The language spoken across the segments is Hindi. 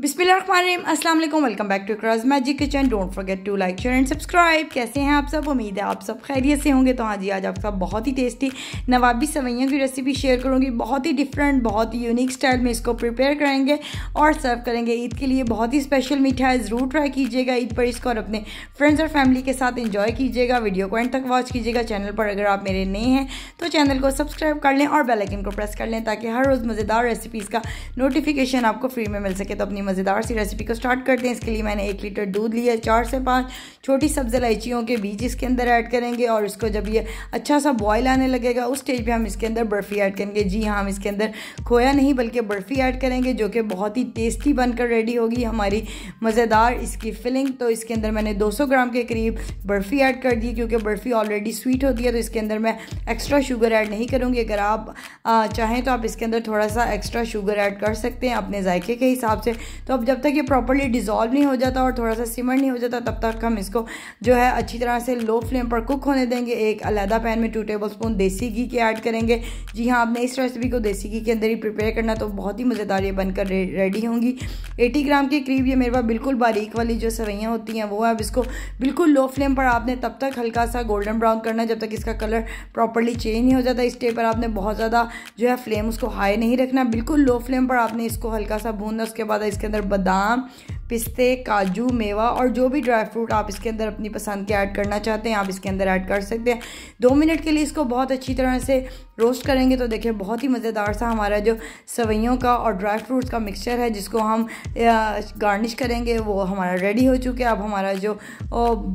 बिस्मिल्लाम अस्सलाम वालेकुम welcome back to cross magic kitchen don't forget to like share and subscribe कैसे हैं आप सब उम्मीद है आप सब खैरियत से होंगे तो हाँ जी आज आप सब बहुत ही टेस्टी नवाबी सवैयों की रेसिपी शेयर करूँगी बहुत ही डिफरेंट बहुत ही यूनिक स्टाइल में इसको प्रिपेयर करेंगे और सर्व करेंगे ईद के लिए बहुत ही स्पेशल मीठा है ज़रूर ट्राई कीजिएगा ईद पर इसको और अपने फ्रेंड्स और फैमिली के साथ इन्जॉय कीजिएगा वीडियो को एंड तक वॉच कीजिएगा चैनल पर अगर आप मेरे नए हैं तो चैनल को सब्सक्राइब कर लें और बेलाइकन को प्रेस कर लें ताकि हर रोज़ मज़ेदार रेसिपीज़ का नोटिफिकेशन आपको फ्री में मिल सके तो अपनी मज़ेदार सी रेसिपी को स्टार्ट करते हैं इसके लिए मैंने एक लीटर दूध लिया चार से पाँच छोटी सब्ज़ इलायचियों के बीज इसके अंदर ऐड करेंगे और इसको जब ये अच्छा सा बॉयल आने लगेगा उस स्टेज पर हम इसके अंदर बर्फ़ी ऐड करेंगे जी हाँ हम इसके अंदर खोया नहीं बल्कि बर्फ़ी ऐड करेंगे जो कि बहुत ही टेस्टी बनकर रेडी होगी हमारी मज़ेदार इसकी फिलिंग तो इसके अंदर मैंने 200 ग्राम के करीब बर्फ़ी ऐड कर दी क्योंकि बर्फ़ी ऑलरेडी स्वीट होती है तो इसके अंदर मैं एक्स्ट्रा शुगर ऐड नहीं करूँगी अगर आप चाहें तो आप इसके अंदर थोड़ा सा एक्स्ट्रा शुगर ऐड कर सकते हैं अपने जायके के हिसाब से तो अब जब तक ये प्रॉपरली डिजॉल्व नहीं हो जाता और थोड़ा सा सिमर नहीं हो जाता तब तक हम इसको जो है अच्छी तरह से लो फ्लेम पर कुक होने देंगे एक अलहदा पैन में टू टेबल स्पून देसी घी के ऐड करेंगे जी हाँ आपने इस रेसिपी को देसी घी के अंदर ही प्रिपेयर करना तो बहुत ही मज़ेदार ये बनकर रे, रेडी होंगी एटी ग्राम के करीब ये मेरे पास बिल्कुल बारीक वाली जो सवैयाँ होती हैं वो है अब इसको बिल्कुल लो फ्लेम पर आपने तब तक हल्का सा गोल्डन ब्राउन करना जब तक इसका कलर प्रॉपरली चेंज नहीं हो जाता इस टेप पर आपने बहुत ज़्यादा जो है फ्लेम उसको हाई नहीं रखना बिल्कुल लो फ्लेम पर आपने इसको हल्का सा भूनना उसके बाद इसके अंदर बादाम पिस्ते काजू मेवा और जो भी ड्राई फ्रूट आप इसके अंदर अपनी पसंद के ऐड करना चाहते हैं आप इसके अंदर ऐड कर सकते हैं दो मिनट के लिए इसको बहुत अच्छी तरह से रोस्ट करेंगे तो देखिए बहुत ही मज़ेदार सा हमारा जो सवैयों का और ड्राई फ्रूट्स का मिक्सचर है जिसको हम गार्निश करेंगे वो हमारा रेडी हो चुके अब हमारा जो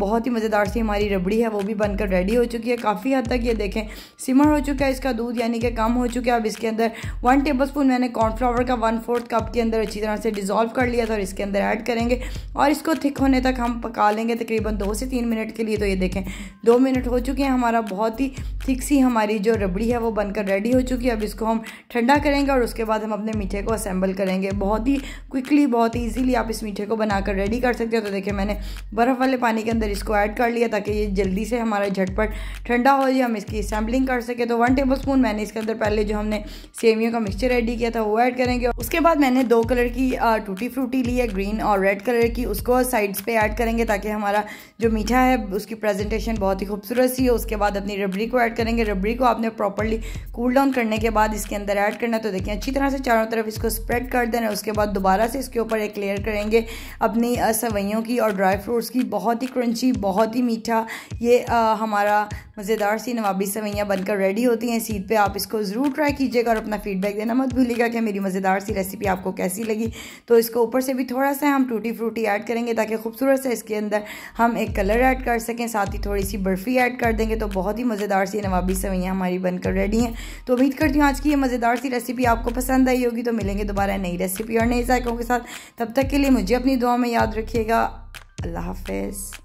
बहुत ही मज़ेदार सी हमारी रबड़ी है वो भी बनकर रेडी हो चुकी है काफ़ी हद तक ये देखें सिमर हो चुका है इसका दूध यानी कि कम हो चुका है अब इसके अंदर वन टेबल स्पून मैंने कॉर्नफ्लावर का वन फोर्थ कप के अंदर अच्छी तरह से डिज़ोल्व कर लिया था और इसके अंदर ऐड करेंगे और इसको थिक होने तक हम पका लेंगे तकरीबन दो से तीन मिनट के लिए तो ये देखें दो मिनट हो चुके हैं हमारा बहुत ही थिक सी हमारी जो रबड़ी है वो बनकर रेडी हो चुकी है अब इसको हम ठंडा करेंगे और उसके बाद हम अपने मीठे को असेंबल करेंगे बहुत ही क्विकली बहुत ईजीली आप इस मीठे को बनाकर रेडी कर सकते हो तो देखें मैंने बर्फ़ वाले पानी के अंदर इसको ऐड कर लिया ताकि ये जल्दी से हमारा झटपट ठंडा हो जाए हम इसकी असेंबलिंग कर सके तो वन टेबल स्पून मैंने इसके अंदर पहले जो हमने सेवियों का मिक्सचर रेडी किया था वो ऐड करेंगे उसके बाद मैंने दो कलर की टूटी फ्रूटी ली है ग्रीन और और रेड कलर की उसको साइड्स पे ऐड करेंगे ताकि हमारा जो मीठा है उसकी प्रेजेंटेशन बहुत ही खूबसूरत सी है उसके बाद अपनी रबड़ी को ऐड करेंगे रबड़ी को आपने प्रॉपरली कूल डाउन करने के बाद इसके अंदर ऐड करना तो देखें अच्छी तरह से चारों तरफ इसको स्प्रेड कर देना उसके बाद दोबारा से इसके ऊपर एक लेयर करेंगे अपनी सवैयों की और ड्राई फ्रूट्स की बहुत ही क्रंची बहुत ही मीठा ये आ, हमारा मज़ेदार सी नवाबी सवैयाँ बनकर रेडी होती हैं सीट पे आप इसको ज़रूर ट्राई कीजिएगा और अपना फीडबैक देना मत भूलिएगा कि मेरी मज़ेदार सी रेसिपी आपको कैसी लगी तो इसको ऊपर से भी थोड़ा सा हम टूटी फ्रूटी ऐड करेंगे ताकि खूबसूरत से इसके अंदर हम एक कलर ऐड कर सकें साथ ही थोड़ी सी बर्फ़ी ऐड कर देंगे तो बहुत ही मज़ेदार सी नवाबी सवैयाँ हमारी बनकर रेडी हैं तो उम्मीद करती हूँ आज की ये मज़ेदार सी रेसिपी आपको पसंद आई होगी तो मिलेंगे दोबारा नई रेसिपी और नए जायकों के साथ तब तक के लिए मुझे अपनी दुआ में याद रखिएगा अल्लाह हाफिज़